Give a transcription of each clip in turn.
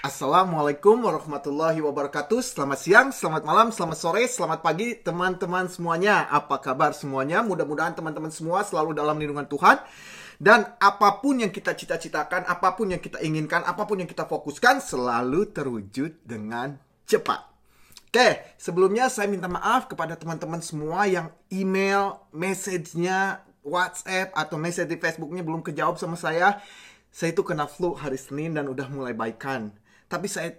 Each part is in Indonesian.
Assalamualaikum warahmatullahi wabarakatuh. Selamat siang, selamat malam, selamat sore, selamat pagi teman-teman semuanya. Apa kabar semuanya? Mudah-mudahan teman-teman semua selalu dalam lindungan Tuhan. Dan apapun yang kita cita-citakan, apapun yang kita inginkan, apapun yang kita fokuskan selalu terwujud dengan cepat. Oke, sebelumnya saya minta maaf kepada teman-teman semua yang email, message-nya, WhatsApp, atau message di Facebook-nya belum kejawab sama saya. Saya itu kena flu hari Senin dan udah mulai baikan. Tapi saya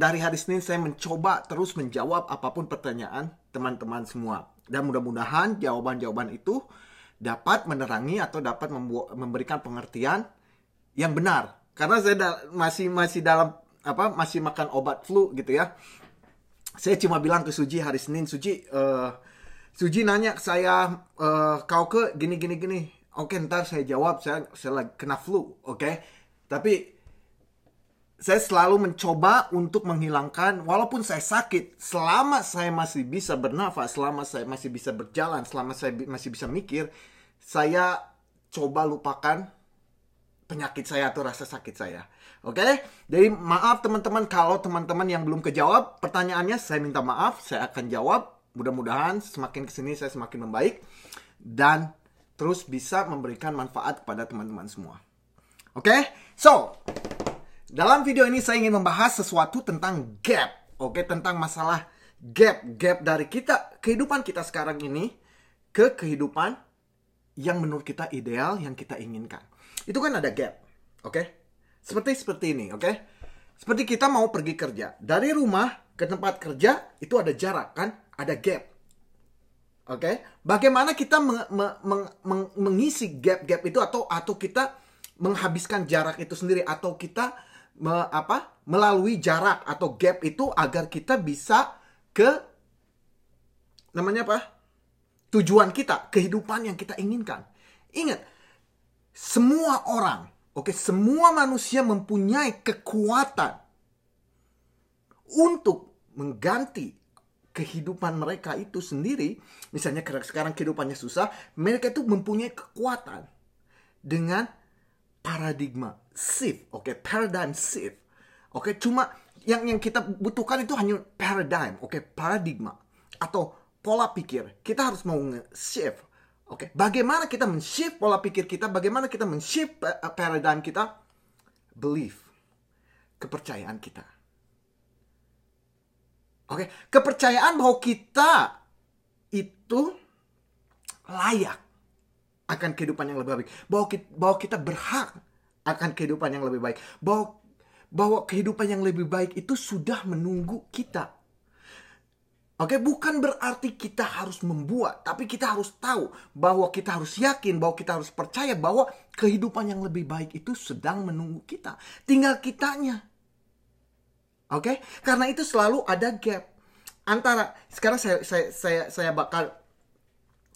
dari hari Senin saya mencoba terus menjawab apapun pertanyaan teman-teman semua. Dan mudah-mudahan jawaban-jawaban itu dapat menerangi atau dapat memberikan pengertian yang benar. Karena saya da masih masih dalam apa masih makan obat flu gitu ya. Saya cuma bilang ke Suji hari Senin, Suji uh, Suji nanya saya uh, kau ke gini gini gini. Oke, ntar saya jawab saya saya lagi kena flu, oke. Okay? Tapi saya selalu mencoba untuk menghilangkan walaupun saya sakit selama saya masih bisa bernafas selama saya masih bisa berjalan selama saya bi masih bisa mikir saya coba lupakan penyakit saya atau rasa sakit saya oke okay? jadi maaf teman-teman kalau teman-teman yang belum kejawab pertanyaannya saya minta maaf saya akan jawab mudah-mudahan semakin kesini saya semakin membaik dan terus bisa memberikan manfaat kepada teman-teman semua oke okay? so dalam video ini saya ingin membahas sesuatu tentang gap. Oke, tentang masalah gap. Gap dari kita, kehidupan kita sekarang ini ke kehidupan yang menurut kita ideal, yang kita inginkan. Itu kan ada gap. Oke? Seperti seperti ini, oke? Seperti kita mau pergi kerja. Dari rumah ke tempat kerja itu ada jarak kan? Ada gap. Oke, okay? bagaimana kita meng, meng, meng, mengisi gap-gap itu atau atau kita menghabiskan jarak itu sendiri atau kita me, apa melalui jarak atau gap itu agar kita bisa ke namanya apa tujuan kita kehidupan yang kita inginkan ingat semua orang oke okay, semua manusia mempunyai kekuatan untuk mengganti kehidupan mereka itu sendiri misalnya sekarang kehidupannya susah mereka itu mempunyai kekuatan dengan paradigma shift, oke, okay? paradigm shift. Oke, okay? cuma yang yang kita butuhkan itu hanya paradigm, oke, okay? paradigma atau pola pikir. Kita harus mau shift Oke, okay? bagaimana kita men-shift pola pikir kita? Bagaimana kita men-shift uh, paradigm kita? Belief. Kepercayaan kita. Oke, okay? kepercayaan bahwa kita itu layak akan kehidupan yang lebih baik. Bahwa kita, bahwa kita berhak akan kehidupan yang lebih baik. Bahwa bahwa kehidupan yang lebih baik itu sudah menunggu kita. Oke, bukan berarti kita harus membuat, tapi kita harus tahu bahwa kita harus yakin, bahwa kita harus percaya bahwa kehidupan yang lebih baik itu sedang menunggu kita. Tinggal kitanya. Oke, karena itu selalu ada gap antara sekarang saya saya saya saya bakal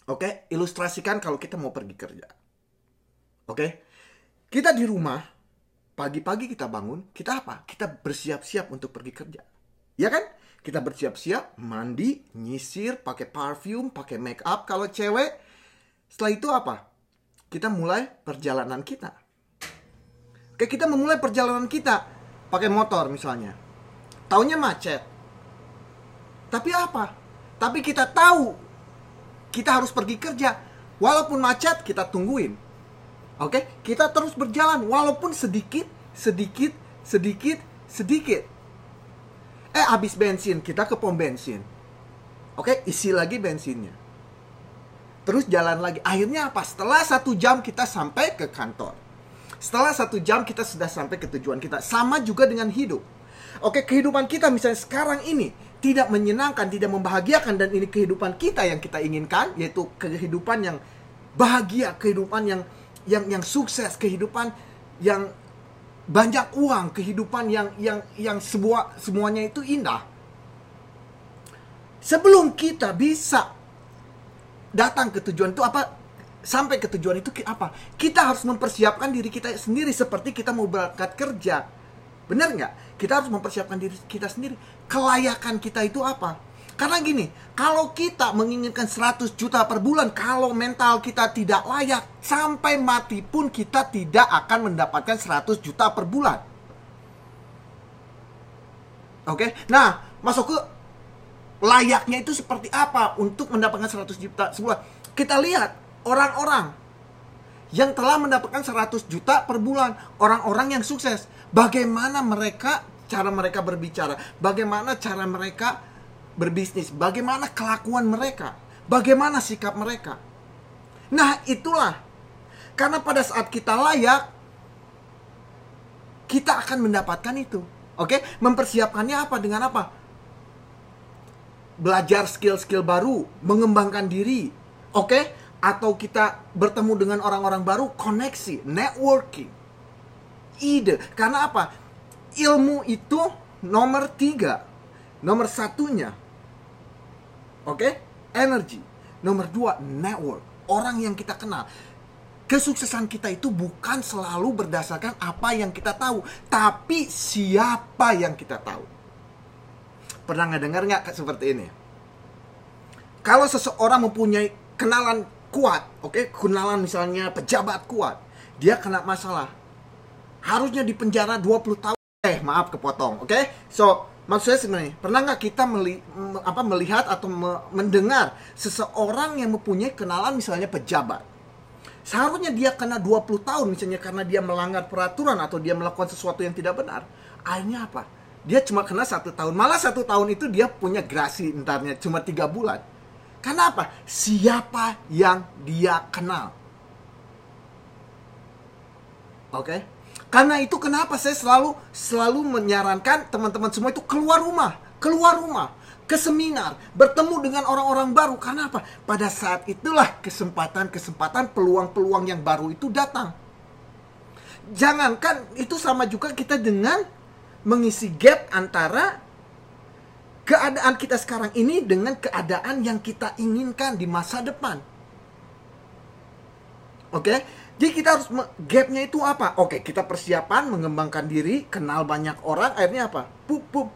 Oke, okay? ilustrasikan kalau kita mau pergi kerja. Oke, okay? kita di rumah, pagi-pagi kita bangun, kita apa? Kita bersiap-siap untuk pergi kerja. Ya kan? Kita bersiap-siap, mandi, nyisir, pakai parfum, pakai make up kalau cewek. Setelah itu apa? Kita mulai perjalanan kita. Oke, kita memulai perjalanan kita pakai motor misalnya. Taunya macet. Tapi apa? Tapi kita tahu kita harus pergi kerja. Walaupun macet, kita tungguin. Oke, okay? kita terus berjalan walaupun sedikit, sedikit, sedikit, sedikit. Eh, habis bensin, kita ke pom bensin. Oke, okay? isi lagi bensinnya. Terus jalan lagi. Akhirnya apa? Setelah satu jam kita sampai ke kantor. Setelah satu jam kita sudah sampai ke tujuan kita. Sama juga dengan hidup. Oke, kehidupan kita misalnya sekarang ini tidak menyenangkan, tidak membahagiakan dan ini kehidupan kita yang kita inginkan yaitu kehidupan yang bahagia, kehidupan yang yang yang sukses, kehidupan yang banyak uang, kehidupan yang yang yang sebuah semuanya itu indah. Sebelum kita bisa datang ke tujuan itu apa sampai ke tujuan itu apa? Kita harus mempersiapkan diri kita sendiri seperti kita mau berangkat kerja Benar nggak? Kita harus mempersiapkan diri kita sendiri. Kelayakan kita itu apa? Karena gini, kalau kita menginginkan 100 juta per bulan, kalau mental kita tidak layak, sampai mati pun kita tidak akan mendapatkan 100 juta per bulan. Oke, okay? nah masuk ke layaknya itu seperti apa untuk mendapatkan 100 juta sebulan. Kita lihat orang-orang yang telah mendapatkan 100 juta per bulan, orang-orang yang sukses. Bagaimana mereka cara mereka berbicara, bagaimana cara mereka berbisnis, bagaimana kelakuan mereka, bagaimana sikap mereka. Nah, itulah karena pada saat kita layak, kita akan mendapatkan itu. Oke, okay? mempersiapkannya apa dengan apa? Belajar skill-skill baru, mengembangkan diri. Oke, okay? atau kita bertemu dengan orang-orang baru, koneksi, networking ide. Karena apa? Ilmu itu nomor tiga. Nomor satunya, oke, okay? energi. Nomor dua, network. Orang yang kita kenal. Kesuksesan kita itu bukan selalu berdasarkan apa yang kita tahu, tapi siapa yang kita tahu. Pernah nggak dengar nggak seperti ini? Kalau seseorang mempunyai kenalan kuat, oke, okay? kenalan misalnya pejabat kuat, dia kena masalah harusnya di dipenjara 20 tahun. Eh, maaf kepotong. Oke. Okay? So, maksud saya sebenarnya, pernah nggak kita meli, me, apa melihat atau me, mendengar seseorang yang mempunyai kenalan misalnya pejabat? Seharusnya dia kena 20 tahun misalnya karena dia melanggar peraturan atau dia melakukan sesuatu yang tidak benar. Akhirnya apa? Dia cuma kena satu tahun. Malah satu tahun itu dia punya grasi entarnya cuma tiga bulan. Karena apa? Siapa yang dia kenal? Oke? Okay? Karena itu kenapa saya selalu selalu menyarankan teman-teman semua itu keluar rumah, keluar rumah, ke seminar, bertemu dengan orang-orang baru. Karena apa? Pada saat itulah kesempatan-kesempatan peluang-peluang yang baru itu datang. Jangankan itu sama juga kita dengan mengisi gap antara keadaan kita sekarang ini dengan keadaan yang kita inginkan di masa depan Oke. Okay? Jadi kita harus gapnya itu apa? Oke, okay, kita persiapan, mengembangkan diri, kenal banyak orang, akhirnya apa? Pup pup.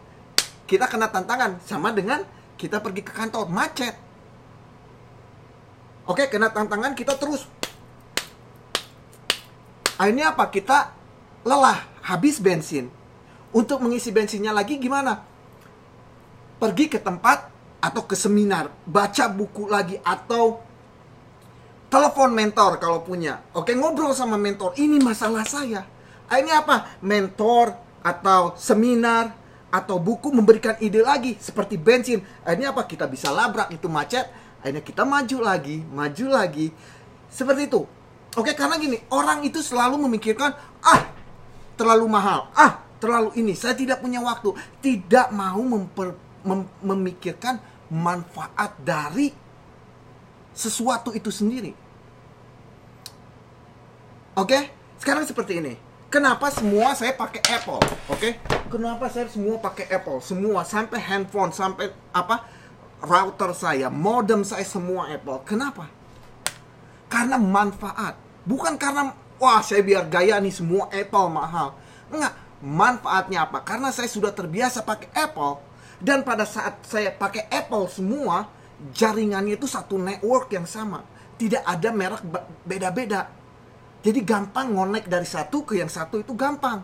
Kita kena tantangan sama dengan kita pergi ke kantor macet. Oke, okay, kena tantangan kita terus. Akhirnya apa? Kita lelah, habis bensin. Untuk mengisi bensinnya lagi gimana? Pergi ke tempat atau ke seminar, baca buku lagi atau telepon mentor kalau punya. Oke, ngobrol sama mentor. Ini masalah saya. ini apa? Mentor atau seminar atau buku memberikan ide lagi seperti bensin. ini apa? Kita bisa labrak itu macet. Akhirnya kita maju lagi, maju lagi. Seperti itu. Oke, karena gini, orang itu selalu memikirkan, ah, terlalu mahal, ah, terlalu ini, saya tidak punya waktu, tidak mau memper, mem, memikirkan manfaat dari sesuatu itu sendiri. Oke, okay? sekarang seperti ini. Kenapa semua saya pakai Apple? Oke, okay? kenapa saya semua pakai Apple? Semua sampai handphone, sampai apa router saya, modem saya semua Apple. Kenapa? Karena manfaat, bukan karena wah saya biar gaya nih semua Apple mahal. Enggak, manfaatnya apa? Karena saya sudah terbiasa pakai Apple dan pada saat saya pakai Apple semua, jaringannya itu satu network yang sama tidak ada merek beda-beda jadi gampang ngonek dari satu ke yang satu itu gampang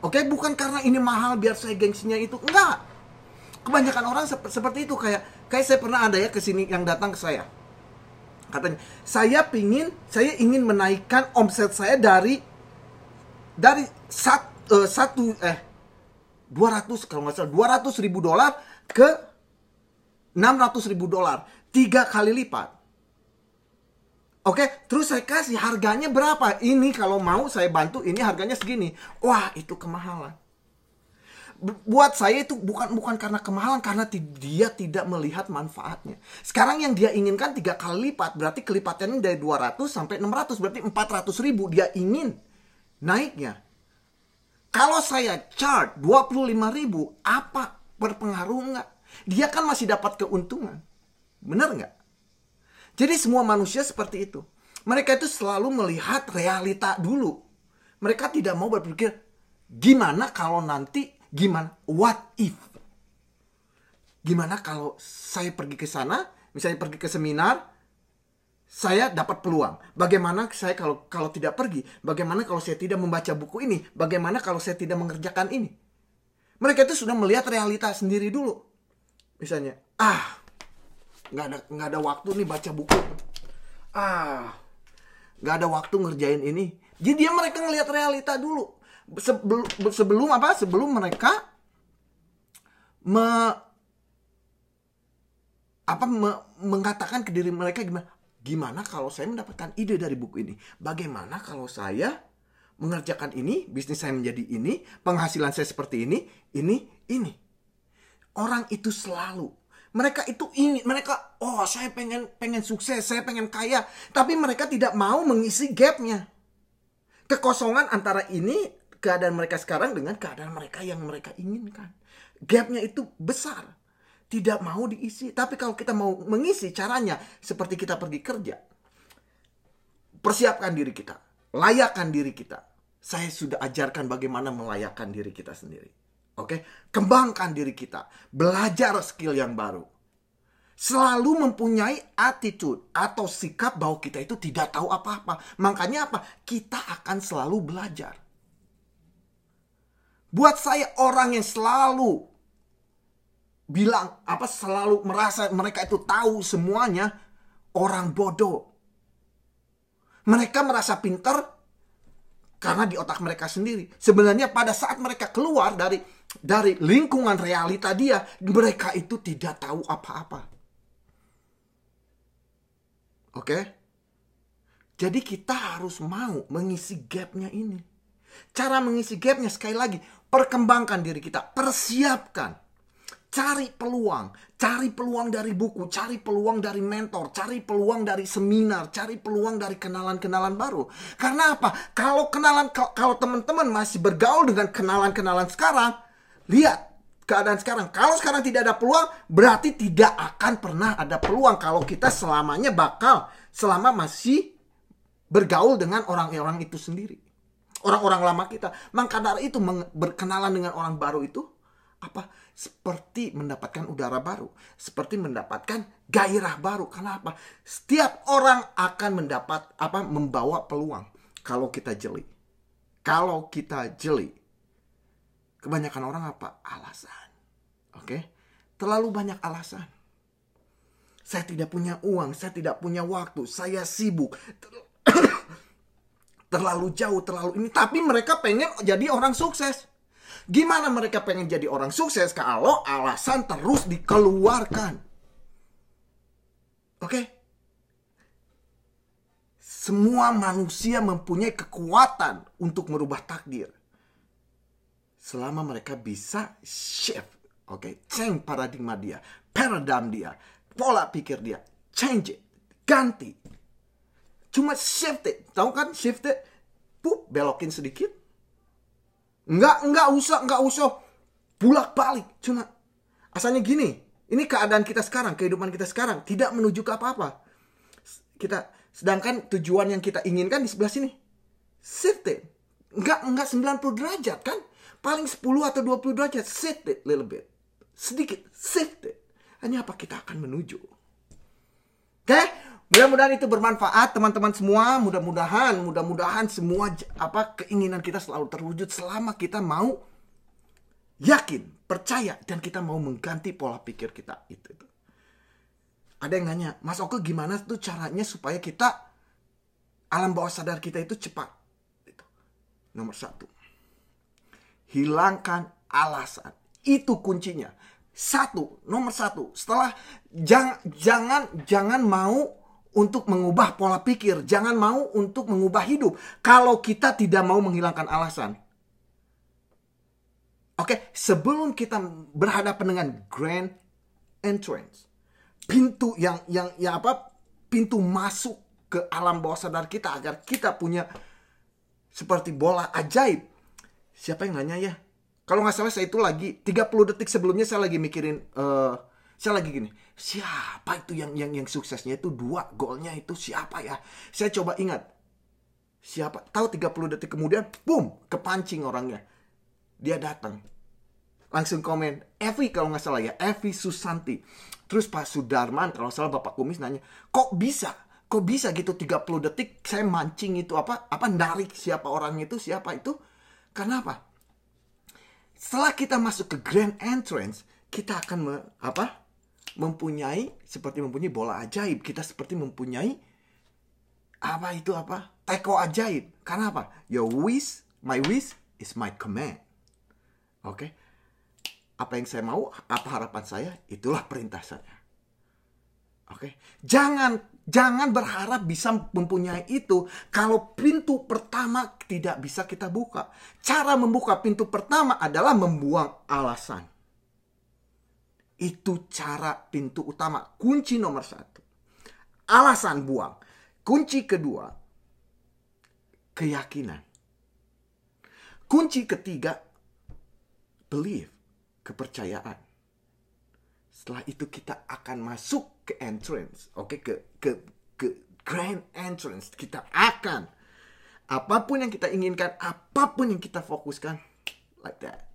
oke bukan karena ini mahal biar saya gengsinya itu enggak kebanyakan orang sep seperti itu kayak kayak saya pernah ada ya ke sini yang datang ke saya katanya saya pingin saya ingin menaikkan omset saya dari dari sat, uh, satu eh 200 kalau nggak salah 200 ribu dolar ke 600 ribu dolar. Tiga kali lipat. Oke, okay? terus saya kasih harganya berapa? Ini kalau mau saya bantu, ini harganya segini. Wah, itu kemahalan. Buat saya itu bukan bukan karena kemahalan, karena dia tidak melihat manfaatnya. Sekarang yang dia inginkan tiga kali lipat, berarti kelipatannya dari 200 sampai 600, berarti 400 ribu dia ingin naiknya. Kalau saya charge 25 ribu, apa berpengaruh nggak? dia kan masih dapat keuntungan. Benar nggak? Jadi semua manusia seperti itu. Mereka itu selalu melihat realita dulu. Mereka tidak mau berpikir, gimana kalau nanti, gimana, what if? Gimana kalau saya pergi ke sana, misalnya pergi ke seminar, saya dapat peluang. Bagaimana saya kalau kalau tidak pergi? Bagaimana kalau saya tidak membaca buku ini? Bagaimana kalau saya tidak mengerjakan ini? Mereka itu sudah melihat realita sendiri dulu misalnya ah nggak ada nggak ada waktu nih baca buku ah nggak ada waktu ngerjain ini jadi dia mereka ngelihat realita dulu sebelum sebelum apa sebelum mereka me, apa me, mengatakan ke diri mereka gimana gimana kalau saya mendapatkan ide dari buku ini bagaimana kalau saya mengerjakan ini bisnis saya menjadi ini penghasilan saya seperti ini ini ini orang itu selalu mereka itu ingin mereka oh saya pengen pengen sukses saya pengen kaya tapi mereka tidak mau mengisi gapnya kekosongan antara ini keadaan mereka sekarang dengan keadaan mereka yang mereka inginkan gapnya itu besar tidak mau diisi tapi kalau kita mau mengisi caranya seperti kita pergi kerja persiapkan diri kita layakkan diri kita saya sudah ajarkan bagaimana melayakkan diri kita sendiri Oke, okay? kembangkan diri kita, belajar skill yang baru. Selalu mempunyai attitude atau sikap bahwa kita itu tidak tahu apa-apa. Makanya apa? Kita akan selalu belajar. Buat saya orang yang selalu bilang apa selalu merasa mereka itu tahu semuanya orang bodoh. Mereka merasa pintar karena di otak mereka sendiri. Sebenarnya pada saat mereka keluar dari dari lingkungan realita dia, mereka itu tidak tahu apa-apa. Oke? Jadi kita harus mau mengisi gapnya ini. Cara mengisi gapnya sekali lagi, perkembangkan diri kita, persiapkan. Cari peluang, cari peluang dari buku, cari peluang dari mentor, cari peluang dari seminar, cari peluang dari kenalan-kenalan baru. Karena apa? Kalau kenalan kalau teman-teman masih bergaul dengan kenalan-kenalan sekarang, Lihat keadaan sekarang. Kalau sekarang tidak ada peluang, berarti tidak akan pernah ada peluang kalau kita selamanya bakal selama masih bergaul dengan orang-orang itu sendiri. Orang-orang lama kita. Maka itu berkenalan dengan orang baru itu apa? Seperti mendapatkan udara baru, seperti mendapatkan gairah baru. Kenapa? Setiap orang akan mendapat apa membawa peluang kalau kita jeli. Kalau kita jeli, Kebanyakan orang apa? Alasan. Oke? Okay? Terlalu banyak alasan. Saya tidak punya uang, saya tidak punya waktu, saya sibuk. terlalu jauh, terlalu ini. Tapi mereka pengen jadi orang sukses. Gimana mereka pengen jadi orang sukses kalau alasan terus dikeluarkan? Oke? Okay? Semua manusia mempunyai kekuatan untuk merubah takdir selama mereka bisa shift, oke, okay? change paradigma dia, paradigm dia, pola pikir dia, change it, ganti. Cuma shift it, tahu kan shift it, pup, belokin sedikit. nggak nggak usah, nggak usah bulak balik. Cuma asalnya gini, ini keadaan kita sekarang, kehidupan kita sekarang tidak menuju ke apa-apa. Kita sedangkan tujuan yang kita inginkan di sebelah sini. Shift it. Enggak enggak 90 derajat kan? Paling 10 atau 20 derajat. Shift it little bit. Sedikit. Shift it. Hanya apa kita akan menuju. Oke? Okay? Mudah-mudahan itu bermanfaat teman-teman semua. Mudah-mudahan, mudah-mudahan semua apa keinginan kita selalu terwujud selama kita mau yakin, percaya dan kita mau mengganti pola pikir kita itu. itu. Ada yang nanya, Mas Oke gimana tuh caranya supaya kita alam bawah sadar kita itu cepat? Itu. Nomor satu hilangkan alasan. Itu kuncinya. Satu, nomor satu. Setelah jangan jangan jangan mau untuk mengubah pola pikir, jangan mau untuk mengubah hidup. Kalau kita tidak mau menghilangkan alasan, oke, sebelum kita berhadapan dengan grand entrance, pintu yang yang yang apa, pintu masuk ke alam bawah sadar kita agar kita punya seperti bola ajaib siapa yang nanya ya kalau nggak salah saya itu lagi 30 detik sebelumnya saya lagi mikirin uh, saya lagi gini siapa itu yang yang yang suksesnya itu dua golnya itu siapa ya saya coba ingat siapa tahu 30 detik kemudian boom kepancing orangnya dia datang langsung komen Evi kalau nggak salah ya Evi Susanti terus Pak Sudarman kalau salah Bapak Kumis nanya kok bisa kok bisa gitu 30 detik saya mancing itu apa apa narik siapa orangnya itu siapa itu Kenapa? Setelah kita masuk ke grand entrance, kita akan me, apa? mempunyai seperti mempunyai bola ajaib. Kita seperti mempunyai apa itu apa? Teko ajaib. Karena apa? Your wish, my wish is my command. Oke. Okay? Apa yang saya mau, apa harapan saya, itulah perintah saya. Oke, okay? jangan jangan berharap bisa mempunyai itu kalau pintu pertama tidak bisa kita buka. Cara membuka pintu pertama adalah membuang alasan. Itu cara pintu utama, kunci nomor satu. Alasan buang. Kunci kedua, keyakinan. Kunci ketiga, belief, kepercayaan. Setelah itu kita akan masuk ke entrance, oke okay? ke ke ke grand entrance. Kita akan apapun yang kita inginkan, apapun yang kita fokuskan like that.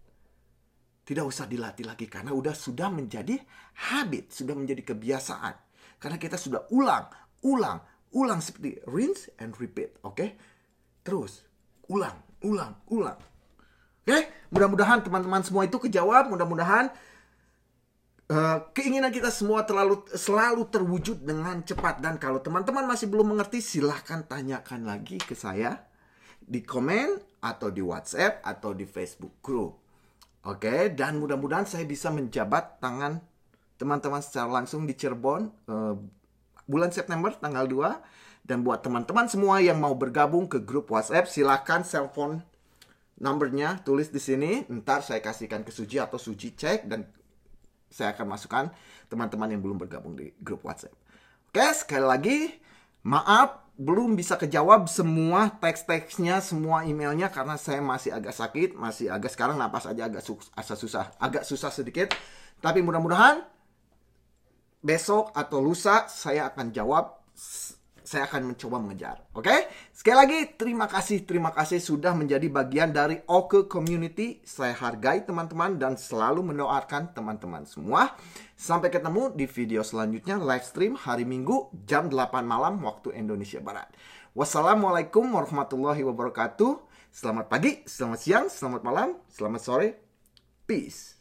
Tidak usah dilatih lagi karena udah sudah menjadi habit, sudah menjadi kebiasaan. Karena kita sudah ulang, ulang, ulang seperti rinse and repeat, oke? Okay? Terus ulang, ulang, ulang. Oke, okay? mudah-mudahan teman-teman semua itu kejawab, mudah-mudahan Uh, keinginan kita semua terlalu selalu terwujud dengan cepat dan kalau teman-teman masih belum mengerti silahkan tanyakan lagi ke saya di komen atau di WhatsApp atau di Facebook group. Oke, okay? dan mudah-mudahan saya bisa menjabat tangan teman-teman secara langsung di Cirebon uh, bulan September tanggal 2 dan buat teman-teman semua yang mau bergabung ke grup WhatsApp silahkan cellphone nomornya tulis di sini ntar saya kasihkan ke Suji atau Suji cek dan saya akan masukkan teman-teman yang belum bergabung di grup WhatsApp. Oke, sekali lagi maaf belum bisa kejawab semua teks-teksnya, semua emailnya karena saya masih agak sakit, masih agak sekarang nafas aja agak susah, susah agak susah sedikit. Tapi mudah-mudahan besok atau lusa saya akan jawab saya akan mencoba mengejar. Oke? Okay? Sekali lagi terima kasih, terima kasih sudah menjadi bagian dari Oke Community. Saya hargai teman-teman dan selalu mendoakan teman-teman semua. Sampai ketemu di video selanjutnya live stream hari Minggu jam 8 malam waktu Indonesia Barat. Wassalamualaikum warahmatullahi wabarakatuh. Selamat pagi, selamat siang, selamat malam, selamat sore. Peace.